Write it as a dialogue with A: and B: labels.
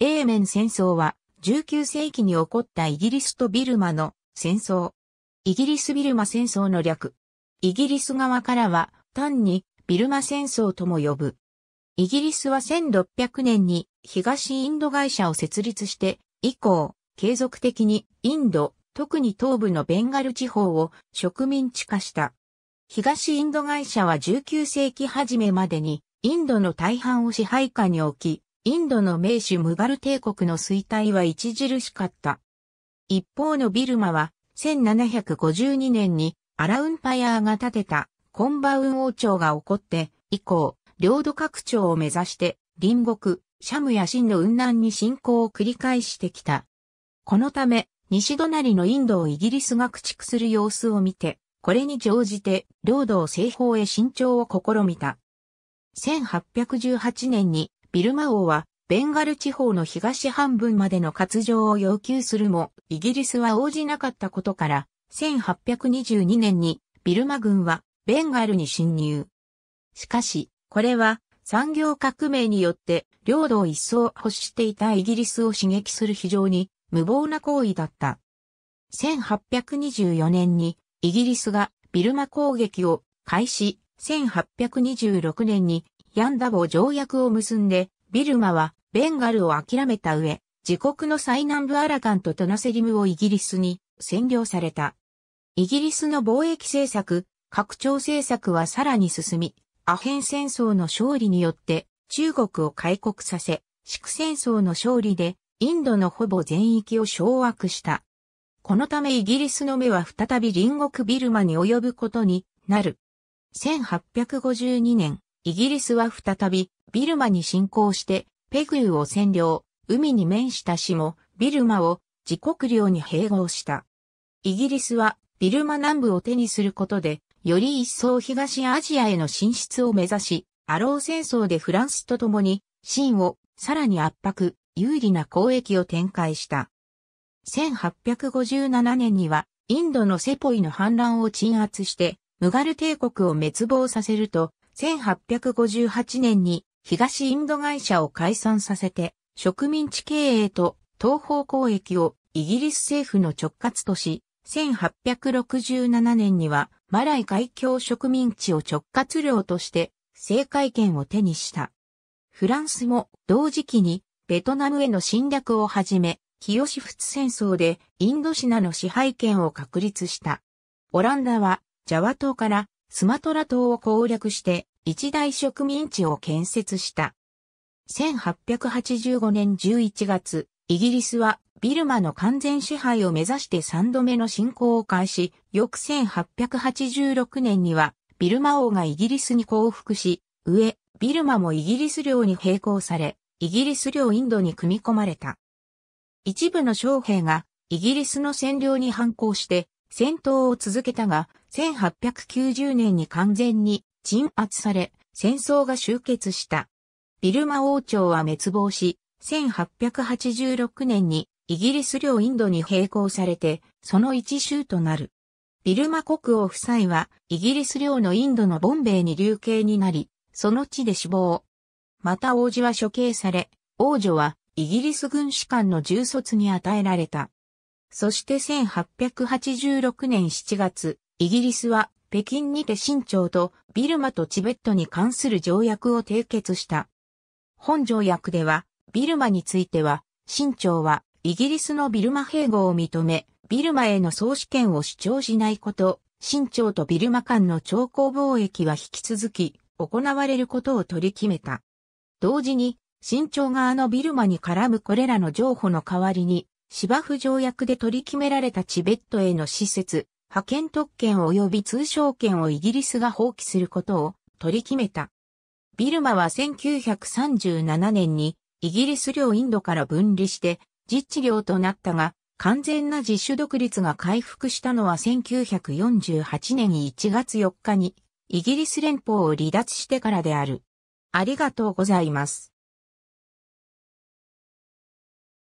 A: エーメン戦争は19世紀に起こったイギリスとビルマの戦争。イギリスビルマ戦争の略。イギリス側からは単にビルマ戦争とも呼ぶ。イギリスは1600年に東インド会社を設立して以降、継続的にインド、特に東部のベンガル地方を植民地化した。東インド会社は19世紀初めまでにインドの大半を支配下に置き、インドの名手ムガル帝国の衰退は著しかった。一方のビルマは、1752年にアラウンパヤーが建てたコンバウン王朝が起こって、以降、領土拡張を目指して、隣国、シャムやンの雲南に侵攻を繰り返してきた。このため、西隣のインドをイギリスが駆逐する様子を見て、これに乗じて領土を西方へ伸長を試みた。1818年にビルマ王はベンガル地方の東半分までの割譲を要求するも、イギリスは応じなかったことから、1822年にビルマ軍はベンガルに侵入。しかし、これは産業革命によって領土を一層欲していたイギリスを刺激する非常に無謀な行為だった。1824年にイギリスがビルマ攻撃を開始、1826年にヤンダボ条約を結んで、ビルマはベンガルを諦めた上、自国の最南部アラカンとトナセリムをイギリスに占領された。イギリスの貿易政策、拡張政策はさらに進み、アヘン戦争の勝利によって中国を開国させ、シ戦争の勝利でインドのほぼ全域を掌握した。このためイギリスの目は再び隣国ビルマに及ぶことになる。1852年、イギリスは再び、ビルマに侵攻して、ペグユを占領、海に面した島、ビルマを自国領に併合した。イギリスは、ビルマ南部を手にすることで、より一層東アジアへの進出を目指し、アロー戦争でフランスと共に、清をさらに圧迫、有利な交易を展開した。1857年には、インドのセポイの反乱を鎮圧して、ムガル帝国を滅亡させると、1858年に東インド会社を解散させて、植民地経営と東方交易をイギリス政府の直轄とし、1867年にはマライ海峡植民地を直轄領として政界権を手にした。フランスも同時期にベトナムへの侵略をはじめ、清仏戦争でインドシナの支配権を確立した。オランダはジャワ島からスマトラ島を攻略して一大植民地を建設した。1885年11月、イギリスはビルマの完全支配を目指して3度目の侵攻を開始、翌1886年にはビルマ王がイギリスに降伏し、上、ビルマもイギリス領に並行され、イギリス領インドに組み込まれた。一部の将兵がイギリスの占領に反抗して戦闘を続けたが、1890年に完全に鎮圧され、戦争が終結した。ビルマ王朝は滅亡し、1886年にイギリス領インドに並行されて、その一州となる。ビルマ国王夫妻は、イギリス領のインドのボンベイに流刑になり、その地で死亡。また王子は処刑され、王女はイギリス軍士官の重卒に与えられた。そして1886年7月、イギリスは北京にて清朝とビルマとチベットに関する条約を締結した。本条約では、ビルマについては、清朝はイギリスのビルマ併合を認め、ビルマへの総主権を主張しないこと、清朝とビルマ間の長江貿易は引き続き行われることを取り決めた。同時に、清朝側のビルマに絡むこれらの譲歩の代わりに、芝生条約で取り決められたチベットへの施設、派遣特権及び通商権をイギリスが放棄することを取り決めた。ビルマは1937年にイギリス領インドから分離して自治領となったが、完全な自主独立が回復したのは1948年1月4日にイギリス連邦を離脱してからである。ありがとうございます。